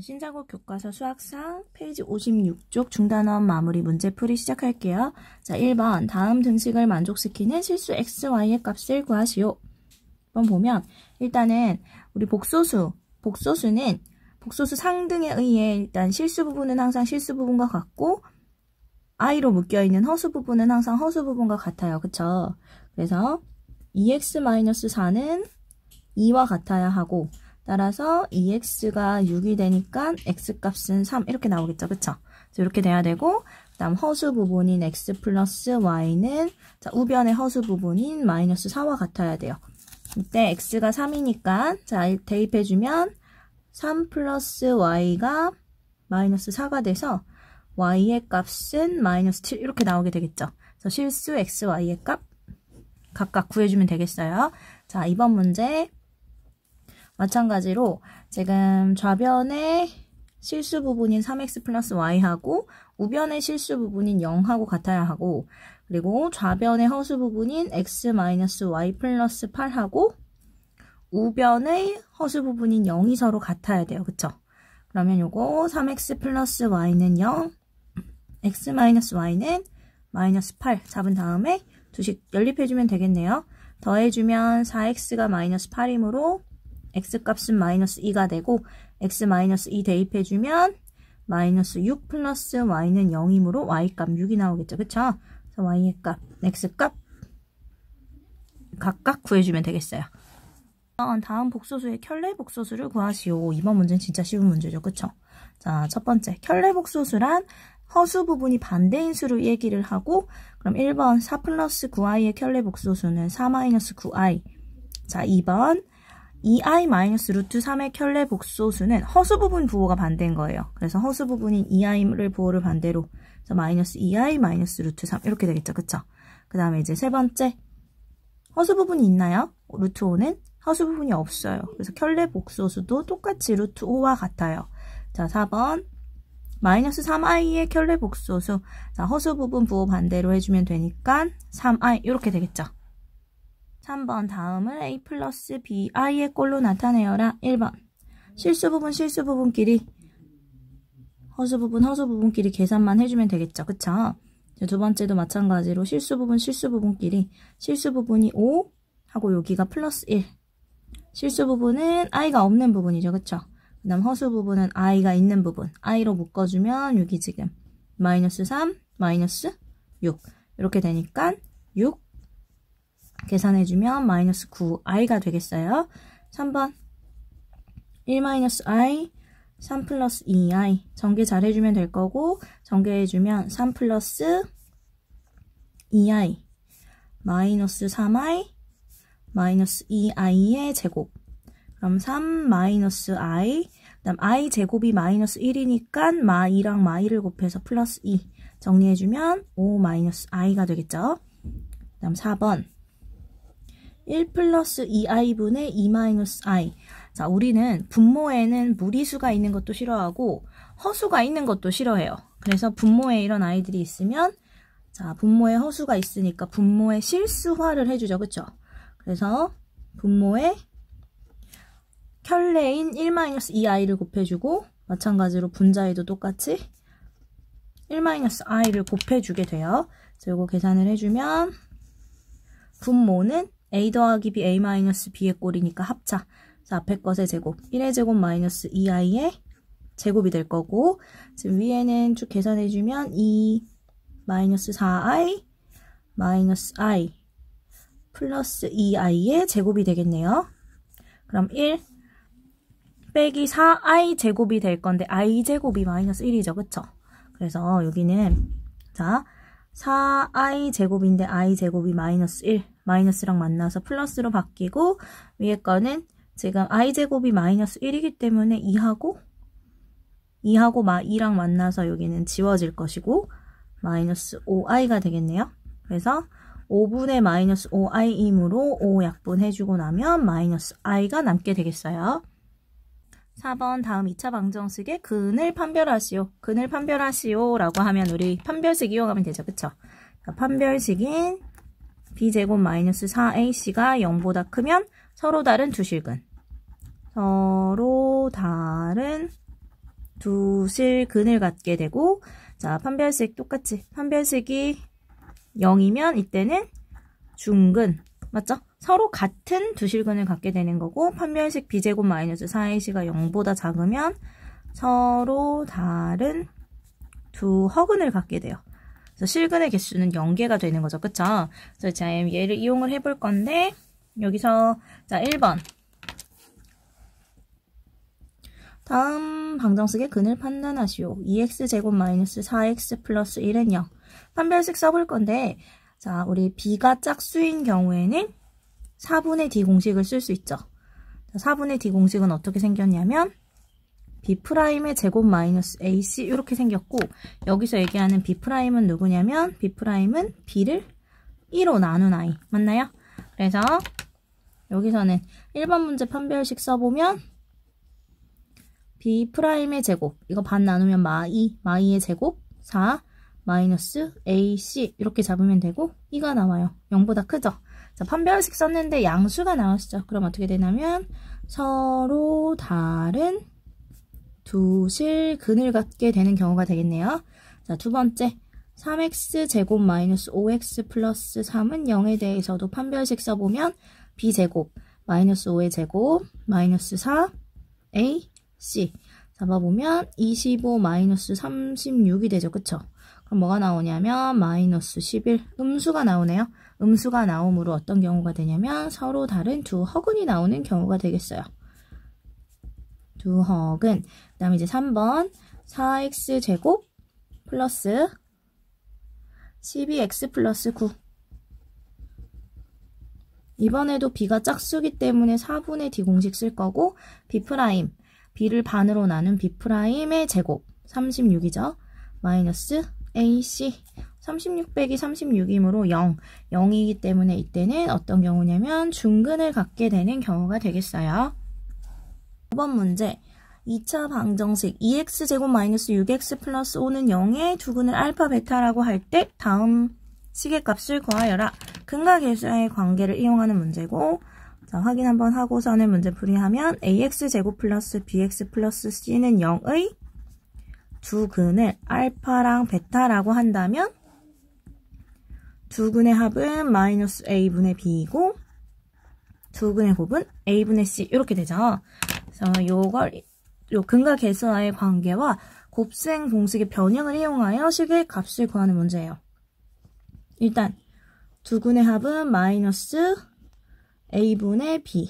신작업 교과서 수학상 페이지 56쪽 중단원 마무리 문제풀이 시작할게요. 자, 1번 다음 등식을 만족시키는 실수 x, y의 값을 구하시오. 한번 보면 일단은 우리 복소수, 복소수는 복소수 상등에 의해 일단 실수 부분은 항상 실수 부분과 같고 i로 묶여있는 허수 부분은 항상 허수 부분과 같아요. 그쵸? 그래서 2x-4는 2와 같아야 하고 따라서 EX가 6이 되니까 X값은 3 이렇게 나오겠죠. 그렇죠 이렇게 돼야 되고 그 다음 허수 부분인 X 플러스 Y는 자, 우변의 허수 부분인 마이너스 4와 같아야 돼요. 이때 X가 3이니까 자 대입해주면 3 플러스 Y가 마이너스 4가 돼서 Y의 값은 마이너스 7 이렇게 나오게 되겠죠. 그래서 실수 X, Y의 값 각각 구해주면 되겠어요. 자, 이번 문제 마찬가지로 지금 좌변의 실수 부분인 3x 플러스 y하고 우변의 실수 부분인 0하고 같아야 하고 그리고 좌변의 허수 부분인 x 마이너스 y 플러스 8하고 우변의 허수 부분인 0이 서로 같아야 돼요. 그쵸? 그러면 요거 3x 플러스 y는 0, x 마이너스 y는 마이너스 8 잡은 다음에 두식 연립해주면 되겠네요. 더해주면 4x가 마이너스 8이므로 x값은 마이너스 2가 되고 x 마이너스 2 대입해주면 마이너스 6 플러스 y는 0이므로 y값 6이 나오겠죠. 그쵸? 그래서 y의 값, x값 각각 구해주면 되겠어요. 다음 복소수의 켤레 복소수를 구하시오. 이번 문제는 진짜 쉬운 문제죠. 그쵸? 자, 첫 번째. 켤레 복소수란 허수 부분이 반대인 수를 얘기를 하고 그럼 1번 4 플러스 9i의 켤레 복소수는 4 마이너스 9i 자 2번 e i 루트 3의 켤레 복소수는 허수 부분 부호가 반대인 거예요. 그래서 허수 부분인 e i 를 부호를 반대로 그래서 마이너스 2i 루트 3 이렇게 되겠죠. 그쵸? 그 다음에 이제 세 번째 허수 부분이 있나요? 루트 5는 허수 부분이 없어요. 그래서 켤레 복소수도 똑같이 루트 5와 같아요. 자 4번 마이너스 3i의 켤레 복소수 자 허수 부분 부호 반대로 해주면 되니까 3i 이렇게 되겠죠. 3번 다음을 A 플러스 BI의 꼴로 나타내어라. 1번 실수 부분 실수 부분끼리 허수 부분 허수 부분끼리 계산만 해주면 되겠죠. 그쵸? 두 번째도 마찬가지로 실수 부분 실수 부분끼리 실수 부분이 5 하고 여기가 플러스 1 실수 부분은 i가 없는 부분이죠. 그쵸? 그 다음 허수 부분은 i가 있는 부분 i로 묶어주면 여기 지금 마이너스 3 마이너스 6 이렇게 되니까 6 계산해주면 마이너스 9i가 되겠어요. 3번 1-i 3 플러스 2i 전개 잘해주면 될 거고 전개해주면 3 플러스 2i 마이너스 3i 마이너스 2i의 제곱 그럼 3 마이너스 i 그다음 i 제곱이 마이너스 1이니까 마이랑마이를 곱해서 플러스 2 정리해주면 5 마이너스 i가 되겠죠. 그다음 4번 1 플러스 2i분의 2 마이너스 i 자 우리는 분모에는 무리수가 있는 것도 싫어하고 허수가 있는 것도 싫어해요. 그래서 분모에 이런 아이들이 있으면 자 분모에 허수가 있으니까 분모에 실수화를 해주죠. 그쵸? 그래서 분모에 켤레인 1-2i를 곱해주고 마찬가지로 분자에도 똑같이 1-i를 곱해주게 돼요. 그래서 이거 계산을 해주면 분모는 a 더하기 b a 마이너스 b의 꼴이니까 합차. 자, 앞에 것의 제곱. 1의 제곱 마이너스 2i의 제곱이 될 거고 지금 위에는 쭉 계산해 주면 2 마이너스 4i 마이너스 i 플러스 2i의 제곱이 되겠네요. 그럼 1 빼기 4i 제곱이 될 건데 i 제곱이 마이너스 1이죠. 그쵸? 그래서 여기는 자 4i 제곱인데 i 제곱이 마이너스 1, 마이너스랑 만나서 플러스로 바뀌고 위에 거는 지금 i 제곱이 마이너스 1이기 때문에 2하고 2하고 2랑 만나서 여기는 지워질 것이고 마이너스 5i가 되겠네요. 그래서 5분의 마이너스 5i이므로 5 약분해주고 나면 마이너스 i가 남게 되겠어요. 4번 다음 2차 방정식의 근을 판별하시오. 근을 판별하시오. 라고 하면 우리 판별식 이용하면 되죠. 그쵸? 자, 판별식인 b제곱 마이너스 4ac가 0보다 크면 서로 다른 두 실근. 서로 다른 두 실근을 갖게 되고 자 판별식 똑같이 판별식이 0이면 이때는 중근 맞죠? 서로 같은 두실근을 갖게 되는 거고 판별식 비제곱 마이너스 4 a c가 0보다 작으면 서로 다른 두 허근을 갖게 돼요. 그래서 실근의 개수는 0개가 되는 거죠. 그쵸? 그래서 자, 얘를 이용을 해볼 건데 여기서 자 1번 다음 방정식의 근을 판단하시오. 2x제곱 마이너스 4x 플러스 1은 0. 판별식 써볼 건데 자, 우리 B가 짝수인 경우에는 4분의 D 공식을 쓸 수 있죠. 자, 4분의 D 공식은 어떻게 생겼냐면 B'의 제곱 마이너스 AC 이렇게 생겼고 여기서 얘기하는 B'은 누구냐면 B'은 B를 1로 나눈 아이 맞나요? 그래서 여기서는 1번 문제 판별식 써보면 B'의 제곱 이거 반 나누면 마이마이의 제곱 4 마이너스 AC 이렇게 잡으면 되고 2가 나와요. 0보다 크죠? 자, 판별식 썼는데 양수가 나왔죠. 그럼 어떻게 되냐면 서로 다른 두 실근을 갖게 되는 경우가 되겠네요. 자, 두 번째 3x 제곱 마이너스 5x 플러스 3은 0에 대해서도 판별식 써보면 b 제곱 마이너스 5의 제곱 마이너스 4 a c 잡아보면 25 마이너스 36이 되죠. 그쵸? 그럼 뭐가 나오냐면 마이너스 11 음수가 나오네요. 음수가 나옴으로 어떤 경우가 되냐면 서로 다른 두 허근이 나오는 경우가 되겠어요. 두 허근 그 다음에 이제 3번 4x제곱 플러스 12x 플러스 9 이번에도 b가 짝수기 때문에 4분의 d 공식 쓸 거고 b 프라임 b를 반으로 나눈 b 프라임의 제곱 36이죠 마이너스 AC 36 빼기 36이므로 0, 0이기 때문에 이때는 어떤 경우냐면 중근을 갖게 되는 경우가 되겠어요. 5번 문제 2차 방정식 2x제곱 e 마이너스 6x 플러스 5는 0의 두근을 알파 베타라고 할 때 다음 시계값을 구하여라. 근과 계수의 관계를 이용하는 문제고 자, 확인 한번 하고서는 문제 풀이하면 ax제곱 플러스 bx 플러스 c는 0의 두 근을 알파랑 베타라고 한다면 두 근의 합은 마이너스 a분의 b이고 두 근의 곱은 a분의 c 이렇게 되죠. 그래서 요걸 요 근과 개수와의 관계와 곱셈 공식의 변형을 이용하여 식의 값을 구하는 문제예요. 일단 두 근의 합은 마이너스 a분의 b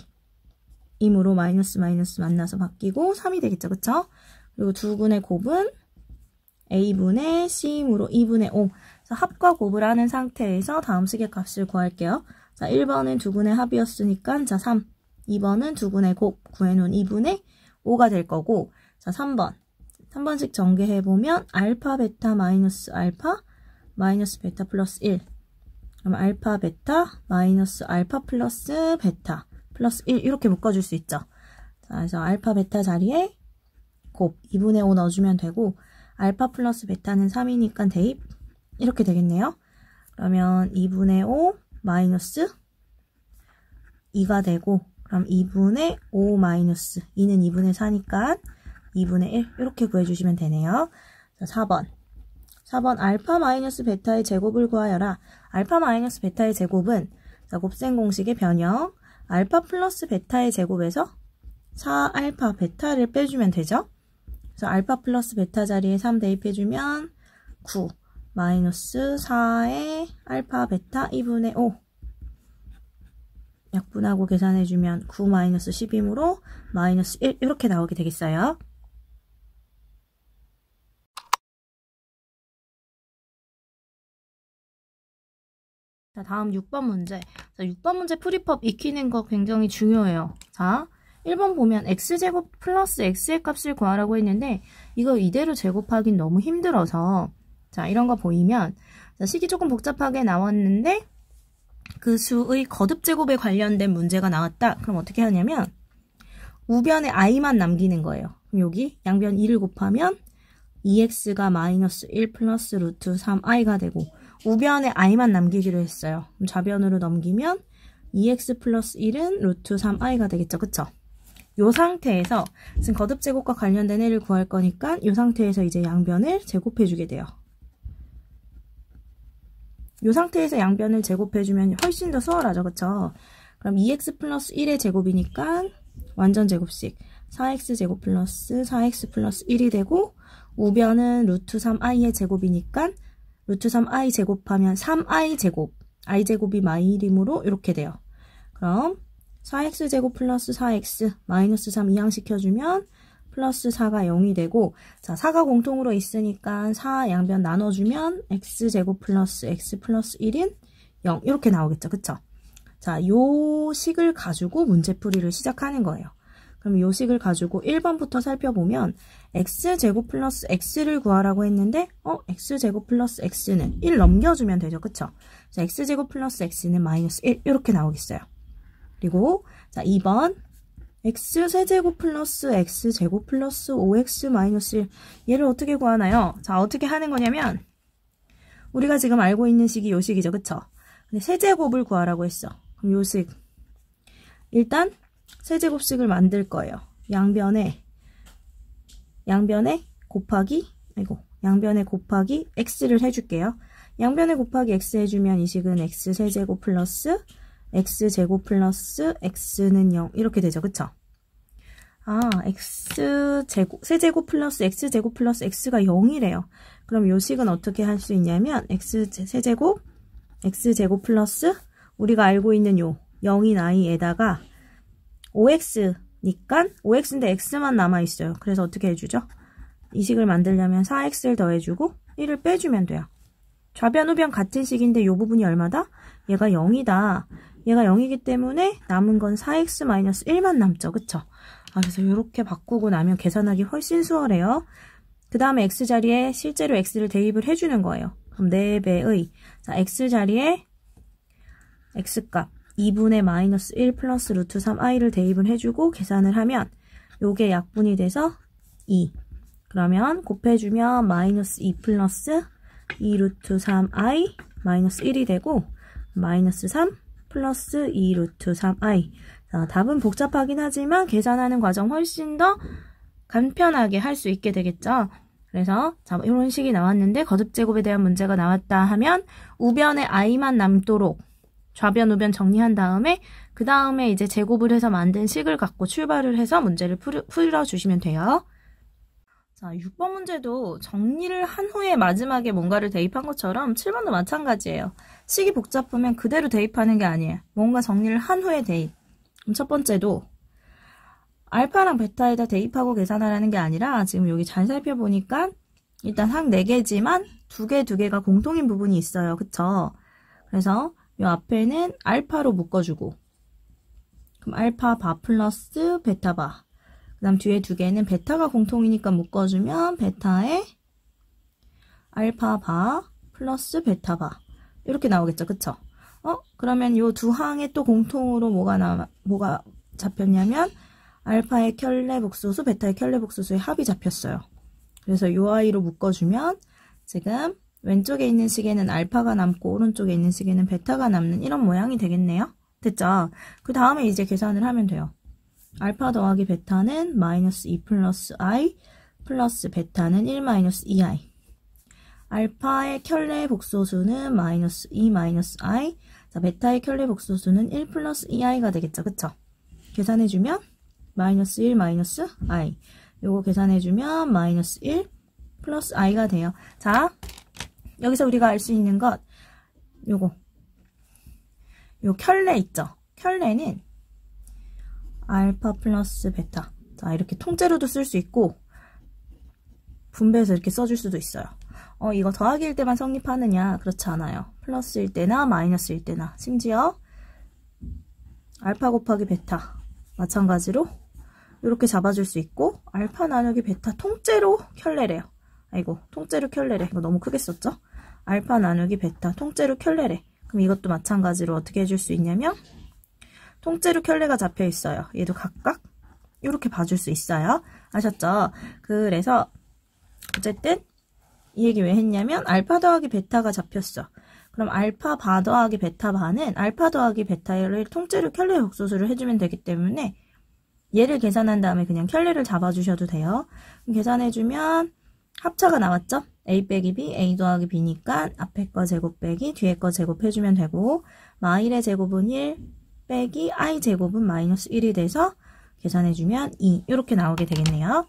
이므로 마이너스 마이너스 만나서 바뀌고 3이 되겠죠. 그쵸? 그리고 두 근의 곱은 a분의 c으로 2분의 5 합과 곱을 하는 상태에서 다음 식의 값을 구할게요. 자, 1번은 2분의 합이었으니까 자 3, 2번은 2분의곱 구해놓은 2분의 5가 될 거고 자 3번, 3번씩 전개해보면 알파, 베타, 마이너스 알파, 마이너스 베타 플러스 1 그럼 알파, 베타, 마이너스 알파 플러스 베타 플러스 1 이렇게 묶어줄 수 있죠. 자, 그래서 알파, 베타 자리에 곱 2분의 5 넣어주면 되고 알파 플러스 베타는 3이니까 대입 이렇게 되겠네요. 그러면 2분의 5 마이너스 2가 되고 그럼 2분의 5 마이너스 2는 2분의 4니까 2분의 1 이렇게 구해주시면 되네요. 4번 4번 알파 마이너스 베타의 제곱을 구하여라. 알파 마이너스 베타의 제곱은 자, 곱셈 공식의 변형 알파 플러스 베타의 제곱에서 4알파 베타를 빼주면 되죠. 그래서 알파 플러스 베타 자리에 3 대입해주면 9 마이너스 4의 알파 베타 2분의 5 약분하고 계산해주면 9 마이너스 10이므로 마이너스 1 이렇게 나오게 되겠어요. 자, 다음 6번 문제. 자, 6번 문제 프리팝 익히는 거 굉장히 중요해요. 자, 1번 보면 x제곱 플러스 x의 값을 구하라고 했는데 이거 이대로 제곱하긴 너무 힘들어서 자 이런 거 보이면 자, 식이 조금 복잡하게 나왔는데 그 수의 거듭 제곱에 관련된 문제가 나왔다. 그럼 어떻게 하냐면 우변에 i만 남기는 거예요. 그럼 여기 양변 2를 곱하면 2x가 마이너스 1 플러스 루트 3i가 되고 우변에 i만 남기기로 했어요. 그럼 좌변으로 넘기면 2x 플러스 1은 루트 3i가 되겠죠. 그쵸? 이 상태에서 지금 거듭 제곱과 관련된 해를 구할 거니까 이 상태에서 이제 양변을 제곱해 주게 돼요. 이 상태에서 양변을 제곱해주면 훨씬 더 수월하죠. 그쵸? 그럼 2x 플러스 1의 제곱이니까 완전 제곱식 4x 제곱 플러스 4x 플러스 1이 되고 우변은 루트 3i의 제곱이니까 루트 3i 제곱하면 3i 제곱 i 제곱이 마일이므로 이렇게 돼요. 그럼 4x 제곱 플러스 4x 마이너스 3 이항시켜주면 플러스 4가 0이 되고 자 4가 공통으로 있으니까 4 양변 나눠주면 x제곱 플러스 x 플러스 1인 0 이렇게 나오겠죠. 그쵸? 자, 요 식을 가지고 문제풀이를 시작하는 거예요. 그럼 요 식을 가지고 1번부터 살펴보면 x제곱 플러스 x를 구하라고 했는데 어? x제곱 플러스 x는 1 넘겨주면 되죠. 그쵸? 자, x제곱 플러스 x는 마이너스 1 이렇게 나오겠어요. 그리고 자 2번 x세제곱 플러스 x제곱 플러스 5x 마이너스 얘를 어떻게 구하나요? 자 어떻게 하는 거냐면 우리가 지금 알고 있는 식이 요식이죠 그쵸? 근데 세제곱을 구하라고 했어 그럼 요식 일단 세제곱식을 만들 거예요 양변에 양변에 곱하기 아이고 양변에 곱하기 x를 해줄게요 양변에 곱하기 x 해주면 이 식은 x세제곱 플러스 x제곱 플러스 x는 0 이렇게 되죠. 그쵸? 아, x제곱, 세제곱 플러스 x제곱 플러스 x가 0이래요. 그럼 요 식은 어떻게 할 수 있냐면 x 세제곱, x제곱 플러스 우리가 알고 있는 요 0인 i에다가 5x니까 5x인데 x만 남아있어요. 그래서 어떻게 해주죠? 이 식을 만들려면 4x를 더해주고 1을 빼주면 돼요. 좌변, 우변 같은 식인데 요 부분이 얼마다? 얘가 0이다. 얘가 0이기 때문에 남은 건 4x-1만 남죠. 그쵸? 아, 그래서 이렇게 바꾸고 나면 계산하기 훨씬 수월해요. 그 다음에 x자리에 실제로 x를 대입을 해주는 거예요. 그럼 4배의 자, x자리에 x값 2분의 마이너스 1 플러스 루트 3i를 대입을 해주고 계산을 하면 요게 약분이 돼서 2 그러면 곱해주면 마이너스 2 플러스 2 루트 3i 마이너스 1이 되고 마이너스 3 플러스 2 루트 3i. 자, 답은 복잡하긴 하지만 계산하는 과정 훨씬 더 간편하게 할 수 있게 되겠죠. 그래서 자, 이런 식이 나왔는데 거듭 제곱에 대한 문제가 나왔다 하면 우변에 i만 남도록 좌변 우변 정리한 다음에 그 다음에 이제 제곱을 해서 만든 식을 갖고 출발을 해서 문제를 풀어주시면 돼요. 자, 6번 문제도 정리를 한 후에 마지막에 뭔가를 대입한 것처럼 7번도 마찬가지예요. 식이 복잡하면 그대로 대입하는 게 아니에요. 뭔가 정리를 한 후에 대입. 그럼 첫 번째도 알파랑 베타에다 대입하고 계산하라는 게 아니라 지금 여기 잘 살펴보니까 일단 항 4개지만 2개, 2개가 공통인 부분이 있어요. 그쵸? 그래서 이 앞에는 알파로 묶어주고 그럼 알파 바 플러스 베타 바그 다음 뒤에 두 개는 베타가 공통이니까 묶어주면 베타에 알파 바 플러스 베타 바 이렇게 나오겠죠. 그쵸? 어? 그러면 이 두 항에 또 공통으로 뭐가 나 뭐가 잡혔냐면 알파의 켤레 복수수, 베타의 켤레 복수수의 합이 잡혔어요. 그래서 요 아이로 묶어주면 지금 왼쪽에 있는 시계는 알파가 남고 오른쪽에 있는 시계는 베타가 남는 이런 모양이 되겠네요. 됐죠? 그 다음에 이제 계산을 하면 돼요. 알파 더하기 베타는 마이너스 2 플러스 i 플러스 베타는 1 마이너스 2i 알파의 켤레 복소수는 마이너스 2 마이너스 i 자, 베타의 켤레 복소수는 1 플러스 2i가 되겠죠. 그쵸? 계산해주면 마이너스 1 마이너스 i 요거 계산해주면 마이너스 1 플러스 i가 돼요. 자, 여기서 우리가 알 수 있는 것 요거 요 켤레 있죠? 켤레는 알파 플러스 베타 자 이렇게 통째로도 쓸 수 있고 분배해서 이렇게 써줄 수도 있어요 어 이거 더하기일 때만 성립하느냐 그렇지 않아요 플러스일 때나 마이너스일 때나 심지어 알파 곱하기 베타 마찬가지로 이렇게 잡아줄 수 있고 알파 나누기 베타 통째로 켤레래요 아이고 통째로 켤레래 이거 너무 크게 썼죠 알파 나누기 베타 통째로 켤레래 그럼 이것도 마찬가지로 어떻게 해줄 수 있냐면 통째로 켤레가 잡혀 있어요. 얘도 각각 이렇게 봐줄 수 있어요. 아셨죠? 그래서 어쨌든 이 얘기 왜 했냐면 알파 더하기 베타가 잡혔어. 그럼 알파 바 더하기 베타 바는 알파 더하기 베타를 통째로 켤레 역소수를 해주면 되기 때문에 얘를 계산한 다음에 그냥 켤레를 잡아주셔도 돼요. 계산해주면 합차가 나왔죠? a 빼기 b, a 더하기 b니까 앞에 거 제곱 빼기 뒤에 거 제곱해주면 되고 마일의 제곱은 1, 빼기 i 제곱은 마이너스 1이 돼서 계산해주면 2 이렇게 나오게 되겠네요.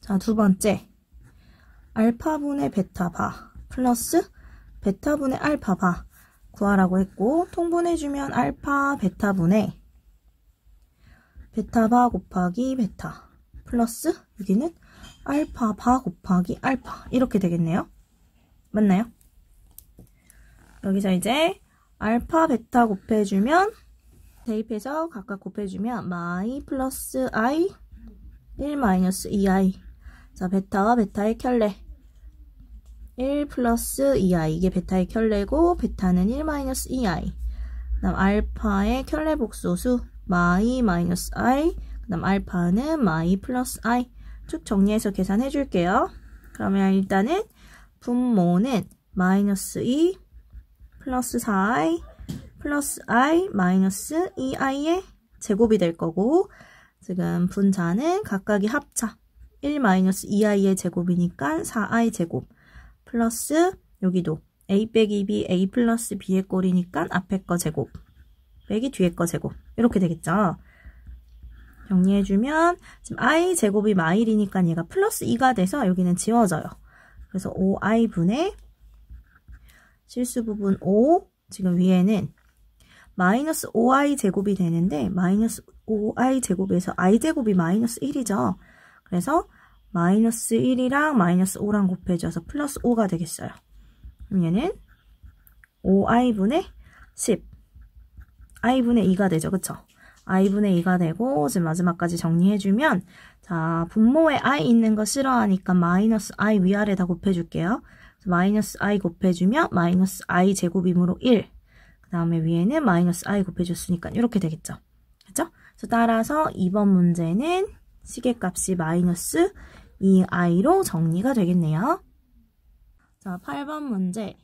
자, 두 번째 알파분의 베타 바 플러스 베타분의 알파 바 구하라고 했고 통분해주면 알파 베타분의 베타 바 곱하기 베타 플러스 여기는 알파 바 곱하기 알파 이렇게 되겠네요. 맞나요? 여기서 이제 알파, 베타 곱해주면 대입해서 각각 곱해주면 마이 플러스 i 1 마이너스 2i 자 베타와 베타의 켤레 1 플러스 2i 이게 베타의 켤레고 베타는 1 마이너스 2i 그 다음 알파의 켤레 복소수 마이 마이너스 i 그 다음 알파는 마이 플러스 i 쭉 정리해서 계산해 줄게요 그러면 일단은 분모는 마이너스 2 플러스 4i 플러스 i 마이너스 2i의 제곱이 될 거고 지금 분자는 각각의 합차 1 마이너스 2i의 제곱이니까 4i 제곱 플러스 여기도 a 빼기 b a 플러스 b의 꼴이니까 앞에 거 제곱 빼기 뒤에 거 제곱 이렇게 되겠죠 정리해주면 지금 i 제곱이 마일이니까 얘가 플러스 2가 돼서 여기는 지워져요 그래서 5i분의 실수 부분 5 지금 위에는 마이너스 5i 제곱이 되는데 마이너스 5i 제곱에서 i 제곱이 마이너스 1이죠. 그래서 마이너스 1이랑 마이너스 5랑 곱해져서 플러스 5가 되겠어요. 그럼 얘는 5i분의 10 i분의 2가 되죠. 그쵸? i분의 2가 되고 지금 마지막까지 정리해주면 자 분모에 i 있는 거 싫어하니까 마이너스 i 위아래 다 곱해줄게요. 마이너스 i 곱해주면 마이너스 i 제곱이므로 1. 그 다음에 위에는 마이너스 i 곱해줬으니까 이렇게 되겠죠. 그죠? 따라서 2번 문제는 시계값이 마이너스 2i로 정리가 되겠네요. 자, 8번 문제.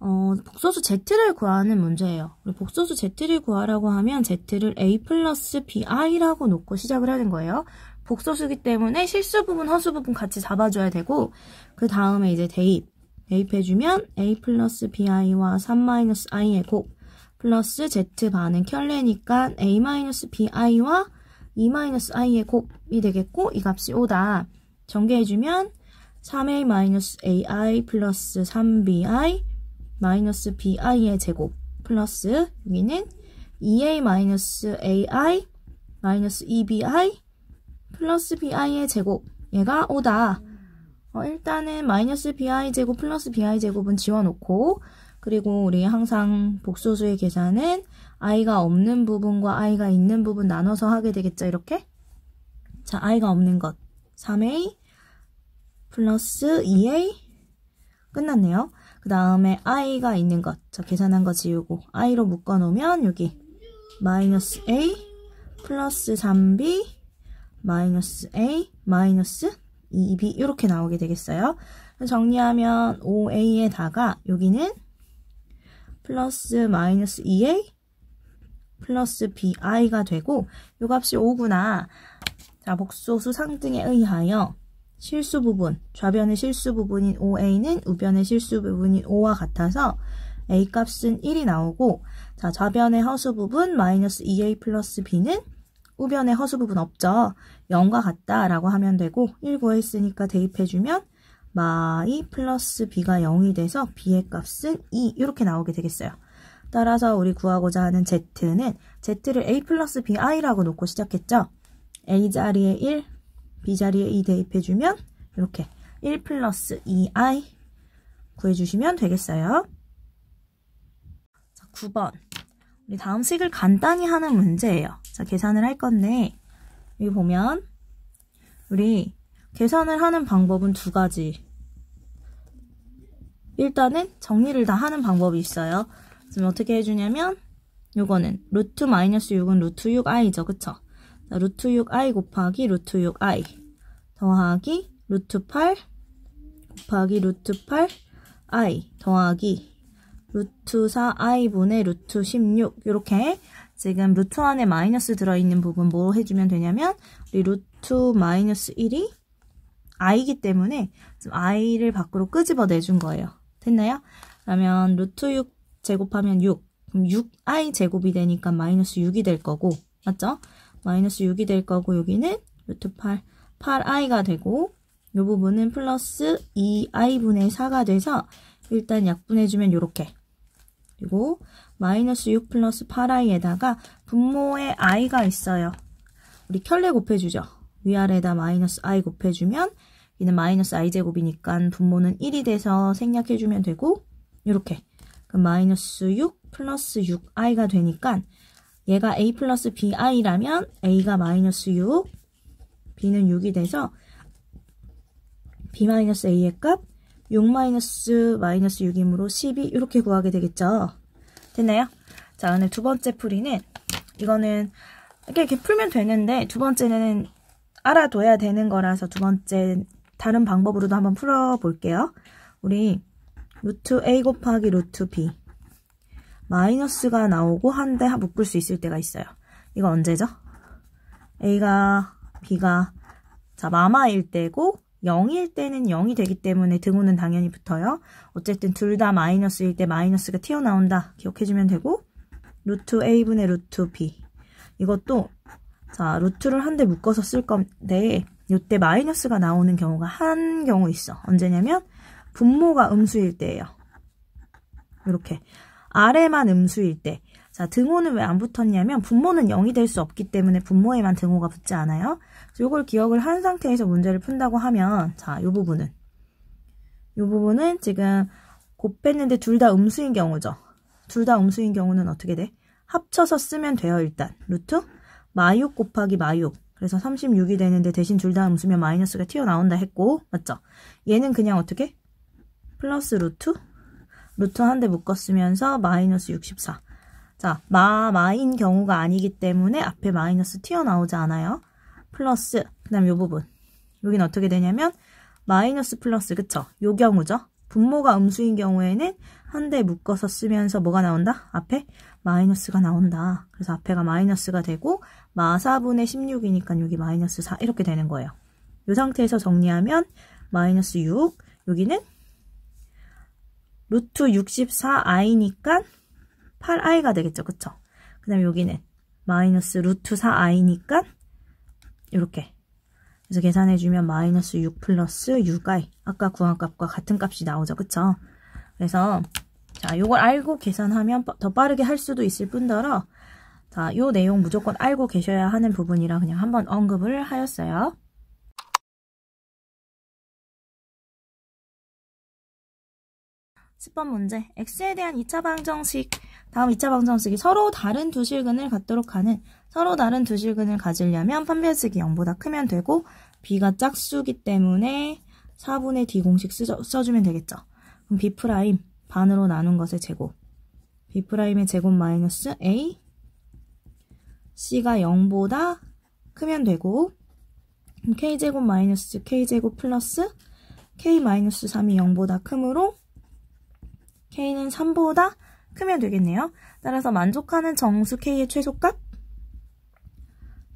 어, 복소수 z를 구하는 문제예요. 복소수 z를 구하라고 하면 z를 a 플러스 bi라고 놓고 시작을 하는 거예요. 복소수기 때문에 실수 부분, 허수 부분 같이 잡아줘야 되고 그 다음에 이제 대입, 대입해주면 a 플러스 bi와 3 마이너스 i의 곱 플러스 z 반은 켤레니까 a 마이너스 bi와 2 e 마이너스 i의 곱이 되겠고 이 값이 5다. 전개해주면 3a 마이너스 ai 플러스 3bi 마이너스 bi의 제곱 플러스 여기는 2a e 마이너스 ai 마이너스 2bi e 플러스 bi의 제곱 얘가 5다. 어, 일단은 마이너스 bi 제곱 플러스 bi 제곱은 지워놓고 그리고 우리 항상 복소수의 계산은 i가 없는 부분과 i가 있는 부분 나눠서 하게 되겠죠 이렇게 자 i가 없는 것 3a 플러스 2a 끝났네요 그 다음에 i가 있는 것자 계산한 거 지우고 i로 묶어 놓으면 여기 마이너스 a 플러스 3b 마이너스 a 마이너스 이 입이 이렇게 나오게 되겠어요. 정리하면 5a에다가 여기는 플러스 마이너스 2a 플러스 bi가 되고 이 값이 5구나. 자, 복소수 상등에 의하여 실수 부분, 좌변의 실수 부분인 5a는 우변의 실수 부분인 5와 같아서 a 값은 1이 나오고 자, 좌변의 허수 부분 마이너스 2a 플러스 b는 우변의 허수 부분 없죠. 0과 같다라고 하면 되고 1 구했으니까 대입해주면 마이 플러스 b가 0이 돼서 b의 값은 2 이렇게 나오게 되겠어요. 따라서 우리 구하고자 하는 z는 z를 a 플러스 bi라고 놓고 시작했죠. a 자리에 1, b 자리에 2 대입해주면 이렇게 1 플러스 2i 구해주시면 되겠어요. 자, 9번 우리 다음 식을 간단히 하는 문제예요. 자, 계산을 할 건데 여기 보면 우리 계산을 하는 방법은 두 가지. 일단은 정리를 다 하는 방법이 있어요. 지금 어떻게 해주냐면 요거는 루트 마이너스 6은 루트 6i죠. 그쵸? 자, 루트 6i 곱하기 루트 6i 더하기 루트 8 곱하기 루트 8i 더하기 루트 4i분의 루트 16 이렇게 지금 루트 안에 마이너스 들어있는 부분 뭐 해주면 되냐면 우리 루트 마이너스 1이 i이기 때문에 지금 i를 밖으로 끄집어 내준 거예요. 됐나요? 그러면 루트 6 제곱하면 6 그럼 6i 제곱이 되니까 마이너스 6이 될 거고 맞죠? 마이너스 6이 될 거고 여기는 루트 8 8i가 되고 이 부분은 플러스 2i분의 4가 돼서 일단 약분해주면 이렇게 그리고 마이너스 6 플러스 8i에다가 분모에 i가 있어요. 우리 켤레 곱해주죠. 위아래에다 마이너스 i 곱해주면 이는 마이너스 i제곱이니까 분모는 1이 돼서 생략해주면 되고 이렇게 마이너스 6 플러스 6i가 되니까 얘가 a 플러스 bi라면 a가 마이너스 6, b는 6이 돼서 b a의 값6 마이너스 마이너스 6이므로 12 이렇게 구하게 되겠죠. 됐나요? 자, 오늘 두 번째 풀이는 이거는 이렇게 풀면 되는데 두 번째는 알아둬야 되는 거라서 두 번째 다른 방법으로도 한번 풀어볼게요. 우리 루트 a 곱하기 루트 b 마이너스가 나오고 한대 묶을 수 있을 때가 있어요. 이거 언제죠? a가 b가 자 마마일 때고 0일 때는 0이 되기 때문에 등호는 당연히 붙어요. 어쨌든 둘 다 마이너스일 때 마이너스가 튀어나온다. 기억해주면 되고 루트 a분의 루트 b 이것도 자 루트를 한 대 묶어서 쓸 건데 이때 마이너스가 나오는 경우가 한 경우 있어. 언제냐면 분모가 음수일 때예요. 이렇게 아래만 음수일 때. 자 등호는 왜 안 붙었냐면 분모는 0이 될 수 없기 때문에 분모에만 등호가 붙지 않아요. 이걸 기억을 한 상태에서 문제를 푼다고 하면 자, 요 부분은 요 부분은 지금 곱했는데 둘 다 음수인 경우죠. 둘 다 음수인 경우는 어떻게 돼? 합쳐서 쓰면 돼요, 일단. 루트 마육 곱하기 마육. 그래서 36이 되는데 대신 둘 다 음수면 마이너스가 튀어나온다 했고 맞죠? 얘는 그냥 어떻게? 플러스 루트 루트 한 대 묶었으면서 마이너스 64. 자, 마, 마인 경우가 아니기 때문에 앞에 마이너스 튀어나오지 않아요. 플러스 그 다음 이 부분 여기는 어떻게 되냐면 마이너스 플러스 그쵸? 요 경우죠. 분모가 음수인 경우에는 한 대 묶어서 쓰면서 뭐가 나온다? 앞에 마이너스가 나온다. 그래서 앞에가 마이너스가 되고 마사분의 16이니까 여기 마이너스 4 이렇게 되는 거예요. 이 상태에서 정리하면 마이너스 6 여기는 루트 64i니까 8i가 되겠죠. 그쵸? 그 다음에 여기는 마이너스 루트 4i니까 이렇게 그래서 계산해주면 마이너스 6 플러스 6i 아까 구한 값과 같은 값이 나오죠 그쵸 그래서 자 요걸 알고 계산하면 더 빠르게 할 수도 있을 뿐더러 자요 내용 무조건 알고 계셔야 하는 부분이라 그냥 한번 언급을 하였어요 1 0번 문제 x에 대한 이차 방정식 다음 이차 방정식이 서로 다른 두 실근을 갖도록 하는 서로 다른 두 실근을 가지려면 판별식기 0보다 크면 되고 b가 짝수기 때문에 4분의 d 공식 쓰저, 써주면 되겠죠. 그럼 b 프라임 반으로 나눈 것의 제곱 b 프라임의 제곱 마이너스 a c가 0보다 크면 되고 k제곱 마이너스 k제곱 플러스 k 마이너스 3이 0보다 크므로 k는 3보다 크면 되겠네요. 따라서 만족하는 정수 k의 최소값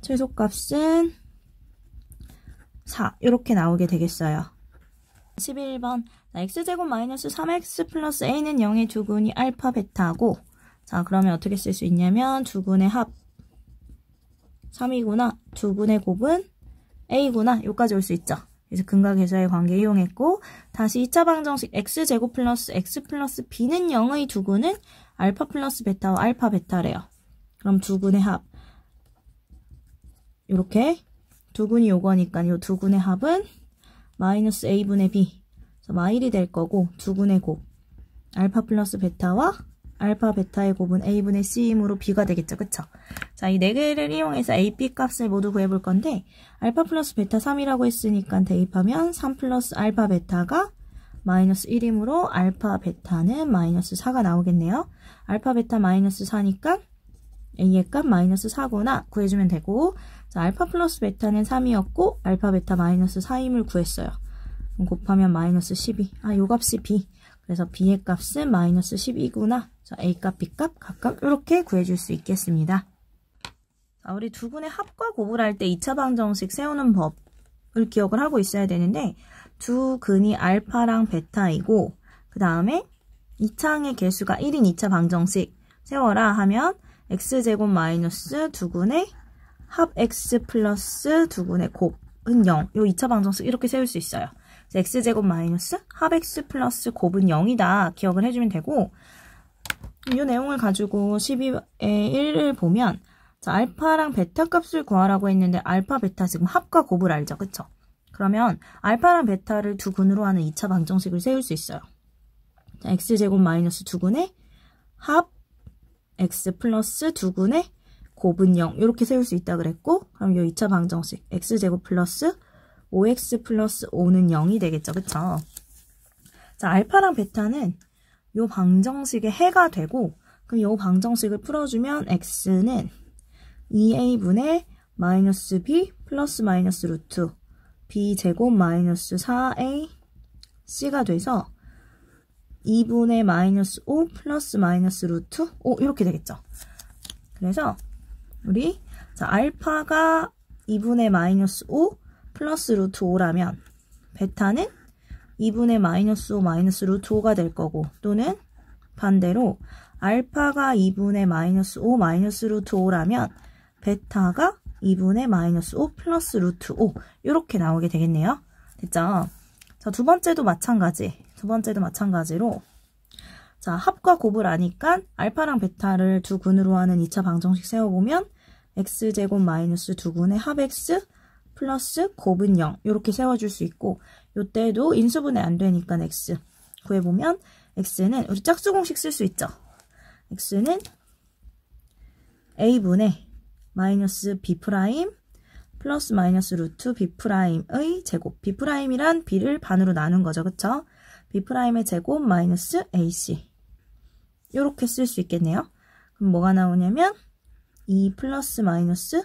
최소값은 4 이렇게 나오게 되겠어요. 11번 x제곱 마이너스 3x 플러스 a는 0의 두근이 알파 베타고 자 그러면 어떻게 쓸 수 있냐면 두근의 합 3이구나 두근의 곱은 a구나 여기까지 올 수 있죠. 그래서 근각계좌의 관계 이용했고 다시 2차 방정식 x제곱 플러스 x 플러스 b는 0의 두근은 알파 플러스 베타와 알파 베타래요. 그럼 두근의 합 이렇게 두 군이 요거니까 이두 군의 합은 마이너스 a분의 b 마일이 될 거고 두 군의 곱 알파 플러스 베타와 알파 베타의 곱은 a분의 c 이으로 b가 되겠죠. 그쵸? 자, 이 네 개를 이용해서 ap 값을 모두 구해볼 건데 알파 플러스 베타 3이라고 했으니까 대입하면 3 플러스 알파 베타가 마이너스 1이므로 알파 베타는 마이너스 4가 나오겠네요. 알파 베타 마이너스 4니까 a의 값 마이너스 4구나 구해주면 되고 자, 알파 플러스 베타는 3이었고 알파 베타 마이너스 4임을 구했어요. 곱하면 마이너스 12. 아, 요 값이 b. 그래서 b의 값은 마이너스 12구나. 자, a값, b값 각각 이렇게 구해줄 수 있겠습니다. 자, 우리 두 군의 합과 곱을 할 때 2차 방정식 세우는 법을 기억을 하고 있어야 되는데 두 근이 알파랑 베타이고 그 다음에 이 창의 개수가 1인 2차 방정식 세워라 하면 x제곱 마이너스 두근의 합 x 플러스 두분의 곱은 0. 요 2차 방정식 이렇게 세울 수 있어요. x제곱 마이너스 합 x 플러스 곱은 0이다. 기억을 해주면 되고 이 내용을 가지고 12의 1을 보면 자, 알파랑 베타 값을 구하라고 했는데 알파, 베타 지금 합과 곱을 알죠. 그쵸? 그러면 알파랑 베타를 두 군으로 하는 2차 방정식을 세울 수 있어요. 자, x제곱 마이너스 두군의 합 x 플러스 두군의 곱은 0 이렇게 세울 수 있다 그랬고 그럼 이 2차 방정식 x제곱 플러스 5x 플러스 5는 0이 되겠죠. 그쵸? 자, 알파랑 베타는 요 방정식의 해가 되고 그럼 요 방정식을 풀어주면 x는 2a분의 마이너스 b 플러스 마이너스 루트 b제곱 마이너스 4a c가 돼서 2분의 마이너스 5 플러스 마이너스 루트 5 이렇게 되겠죠. 그래서 우리 자, 알파가 2분의 마이너스 5 플러스 루트 5라면 베타는 2분의 마이너스 5 마이너스 루트 5가 될 거고 또는 반대로 알파가 2분의 마이너스 5 마이너스 루트 5라면 베타가 2분의 마이너스 5 플러스 루트 5 이렇게 나오게 되겠네요. 됐죠? 자, 두 번째도 마찬가지. 두 번째도 마찬가지로 자, 합과 곱을 아니까 알파랑 베타를 두군으로 하는 2차 방정식 세워보면 x제곱 마이너스 두분의 합x 플러스 곱은 0 이렇게 세워줄 수 있고 요때도 인수분해 안 되니까 x 구해보면 x는 우리 짝수 공식 쓸 수 있죠. x는 a분의 마이너스 b 프라임 플러스 마이너스 루트 b 프라임의 제곱 b 프라임이란 b를 반으로 나눈 거죠. 그쵸? b 프라임의 제곱 마이너스 ac 이렇게 쓸 수 있겠네요. 그럼 뭐가 나오냐면 2 플러스 마이너스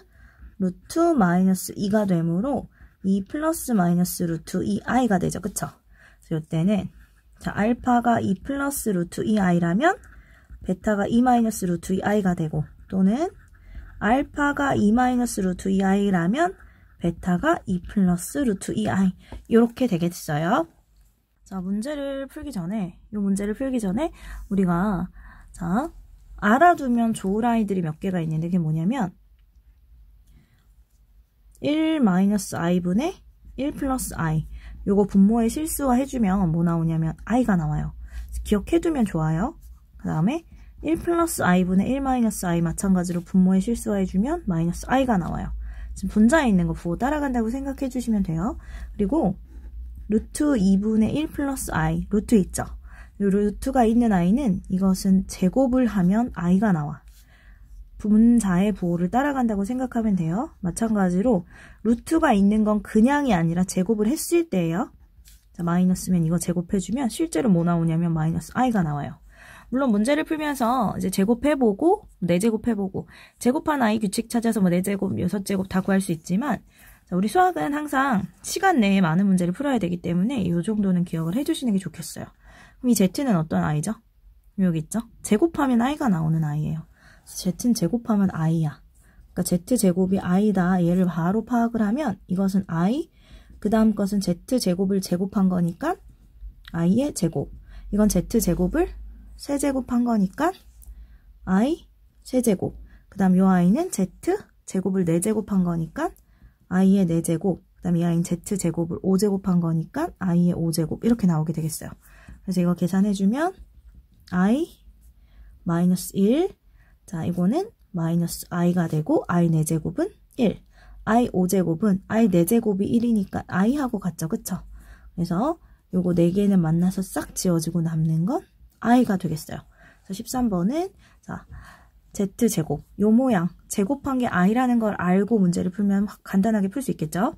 루트 마이너스 2가 되므로 2 플러스 마이너스 루트 2i가 되죠. 그쵸? 그래서 이때는 자, 알파가 2 플러스 루트 2i라면 베타가 2 마이너스 루트 2i가 되고 또는 알파가 2 마이너스 루트 2i라면 베타가 2 플러스 루트 2i 이렇게 되겠어요. 자 문제를 풀기 전에 이 문제를 풀기 전에 우리가 자 알아두면 좋을 아이들이 몇 개가 있는데 그게 뭐냐면 1-i분의 1 플러스 i 요거 분모에 실수화 해주면 뭐 나오냐면 i가 나와요. 기억해두면 좋아요. 그 다음에 1 플러스 i분의 1마 i 마찬가지로 분모에 실수화해주면 마이너스 i가 나와요. 지금 분자에 있는 거 보고 따라간다고 생각해주시면 돼요. 그리고 루트 2분의 1 플러스 i 루트 있죠. 루트가 있는 아이는 이것은 제곱을 하면 i가 나와. 분자의 부호를 따라간다고 생각하면 돼요. 마찬가지로 루트가 있는 건 그냥이 아니라 제곱을 했을 때예요. 자, 마이너스면 이거 제곱해주면 실제로 뭐 나오냐면 마이너스 i가 나와요. 물론 문제를 풀면서 이제 제곱해보고 내제곱해보고 네 제곱한 i 규칙 찾아서 뭐 내제곱, 네 여섯제곱 다 구할 수 있지만 자, 우리 수학은 항상 시간 내에 많은 문제를 풀어야 되기 때문에 이 정도는 기억을 해주시는 게 좋겠어요. 이 z는 어떤 아이죠? 여기 있죠? 제곱하면 i가 나오는 아이예요. z는 제곱하면 i야. 그러니까 z제곱이 i다. 얘를 바로 파악을 하면 이것은 i, 그 다음 것은 z제곱을 제곱한 거니까 i의 제곱. 이건 z제곱을 세제곱한 거니까 i 세제곱. 그 다음 이아이는 z제곱을 네제곱한 거니까 i의 네제곱. 그 다음 이아이는 z제곱을 오제곱한 거니까 i의 오제곱 이렇게 나오게 되겠어요. 그래서 이거 계산해주면 i 마이너스 1 자, 이거는 마이너스 i가 되고 i 4제곱은1 i 5제곱은 i 4제곱이 1이니까 i하고 같죠. 그쵸? 그래서 요거 4개는 만나서 싹 지워지고 남는 건 i가 되겠어요. 그래서 13번은 자 z제곱 요 모양 제곱한 게 i라는 걸 알고 문제를 풀면 간단하게 풀 수 있겠죠.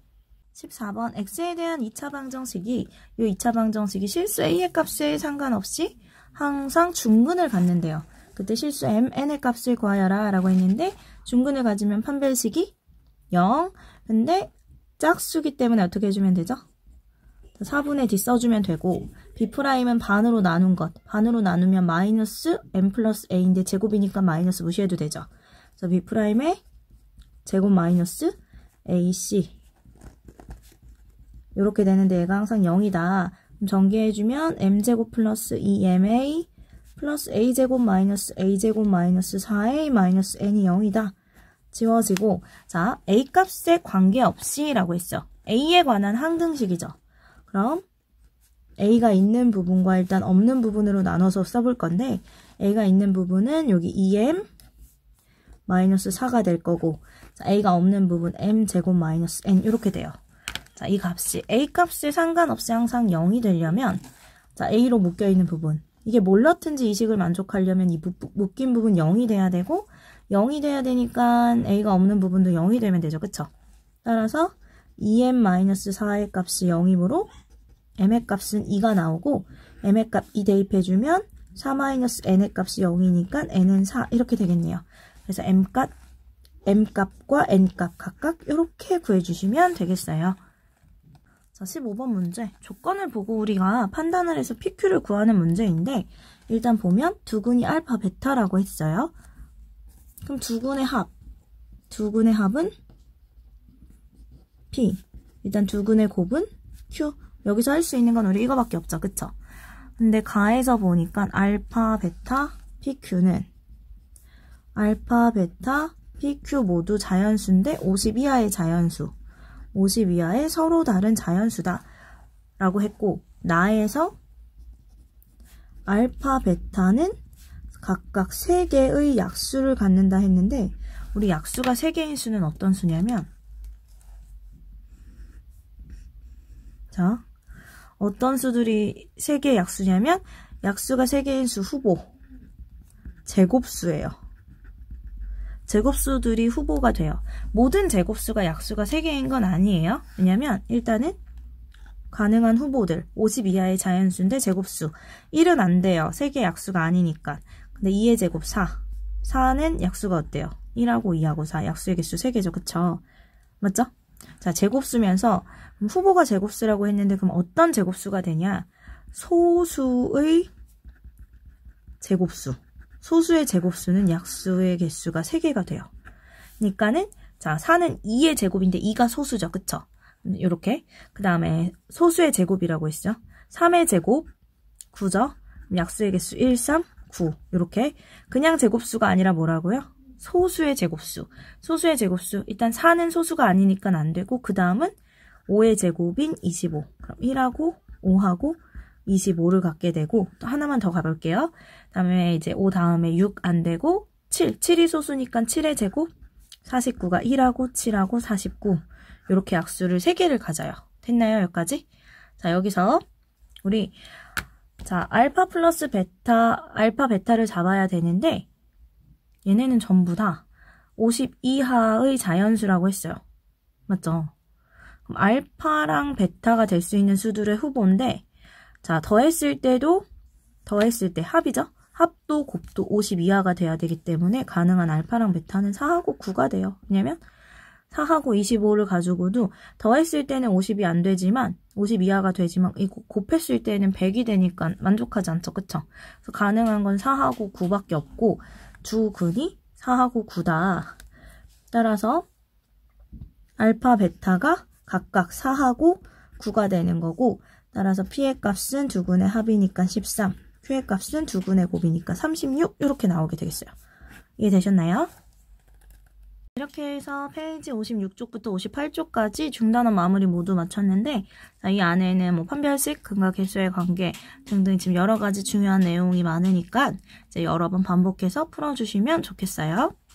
14번 x에 대한 2차 방정식이 이 2차 방정식이 실수 a의 값에 상관없이 항상 중근을 갖는데요. 그때 실수 m, n의 값을 구하여라 라고 했는데 중근을 가지면 판별식이 0 근데 짝수기 때문에 어떻게 해주면 되죠? 4분의 d 써주면 되고 b'은 반으로 나눈 것 반으로 나누면 마이너스 m 플러스 a인데 제곱이니까 마이너스 무시해도 되죠. 그래서 b'의 제곱 마이너스 ac 이렇게 되는데 얘가 항상 0이다. 그럼 전개해주면 m제곱 플러스 2ma 플러스 a제곱 마이너스 a제곱 마이너스 4a 마이너스 n이 0이다. 지워지고 자 a값에 관계없이 라고 했죠 a에 관한 항등식이죠. 그럼 a가 있는 부분과 일단 없는 부분으로 나눠서 써볼 건데 a가 있는 부분은 여기 2m 마이너스 4가 될 거고 자, a가 없는 부분 m 제곱 마이너스 n 이렇게 돼요. 자, 이 값이 a 값이 상관없이 항상 0이 되려면 자, a로 묶여 있는 부분. 이게 몰랐튼지 이식을 만족하려면 이 묶인 부분 0이 돼야 되고 0이 돼야 되니까 a가 없는 부분도 0이 되면 되죠. 그쵸? 따라서 2m-4의 e 값이 0이므로 m의 값은 2가 나오고 m의 값2 e 대입해주면 4-n의 값이 0이니까 n은 4 이렇게 되겠네요. 그래서 m값, m값과 n값 각각 이렇게 구해주시면 되겠어요. 자, 15번 문제. 조건을 보고 우리가 판단을 해서 PQ를 구하는 문제인데 일단 보면 두근이 알파, 베타라고 했어요. 그럼 두근의 합. 두근의 합은 P. 일단 두근의 곱은 Q. 여기서 할 수 있는 건 우리 이거밖에 없죠. 그쵸? 근데 가에서 보니까 알파, 베타, PQ는 알파, 베타, PQ 모두 자연수인데 50 이하의 자연수. 50 이하의 서로 다른 자연수다 라고 했고 나에서 알파, 베타는 각각 3개의 약수를 갖는다 했는데 우리 약수가 3개인 수는 어떤 수냐면 자 어떤 수들이 3개의 약수냐면 약수가 3개인 수 후보 제곱수예요. 제곱수들이 후보가 돼요. 모든 제곱수가 약수가 3개인 건 아니에요. 왜냐면 일단은 가능한 후보들 50 이하의 자연수인데 제곱수 1은 안 돼요. 3개 약수가 아니니까. 근데 2의 제곱 4 4는 약수가 어때요? 1하고 2하고 4 약수의 개수 3개죠. 그쵸? 맞죠? 자 제곱수면서 후보가 제곱수라고 했는데 그럼 어떤 제곱수가 되냐? 소수의 제곱수 소수의 제곱수는 약수의 개수가 3개가 돼요. 그러니까는 자 4는 2의 제곱인데 2가 소수죠. 그쵸? 요렇게 그 다음에 소수의 제곱이라고 했죠. 3의 제곱 9죠. 약수의 개수 1, 3, 9 요렇게 그냥 제곱수가 아니라 뭐라고요? 소수의 제곱수 소수의 제곱수 일단 4는 소수가 아니니까 안되고 그 다음은 5의 제곱인 25 그럼 1하고 5하고 25를 갖게 되고 또 하나만 더 가볼게요. 다음에 이제 5 다음에 6 안 되고 7, 7이 소수니까 7의 제곱 49가 1하고 7하고 49 이렇게 약수를 3개를 가져요. 됐나요? 여기까지? 자 여기서 우리 자 알파 플러스 베타 알파 베타를 잡아야 되는데 얘네는 전부 다 52하의 자연수라고 했어요. 맞죠? 그럼 알파랑 베타가 될 수 있는 수들의 후보인데 자, 더했을 때도 더했을 때 합이죠. 합도 곱도 50 이하가 돼야 되기 때문에 가능한 알파랑 베타는 4하고 9가 돼요. 왜냐면 4하고 25를 가지고도 더했을 때는 50이 안 되지만 50 이하가 되지만 이 곱했을 때는 100이 되니까 만족하지 않죠. 그쵸? 그래서 가능한 건 4하고 9밖에 없고 주근이 4하고 9다. 따라서 알파 베타가 각각 4하고 9가 되는 거고 따라서 P의 값은 두근의 합이니까 13, Q의 값은 두근의 곱이니까 36 이렇게 나오게 되겠어요. 이해되셨나요? 이렇게 해서 페이지 56쪽부터 58쪽까지 중단원 마무리 모두 마쳤는데 이 안에는 뭐 판별식, 근과 개수의 관계 등등 지금 여러 가지 중요한 내용이 많으니까 이제 여러 번 반복해서 풀어주시면 좋겠어요.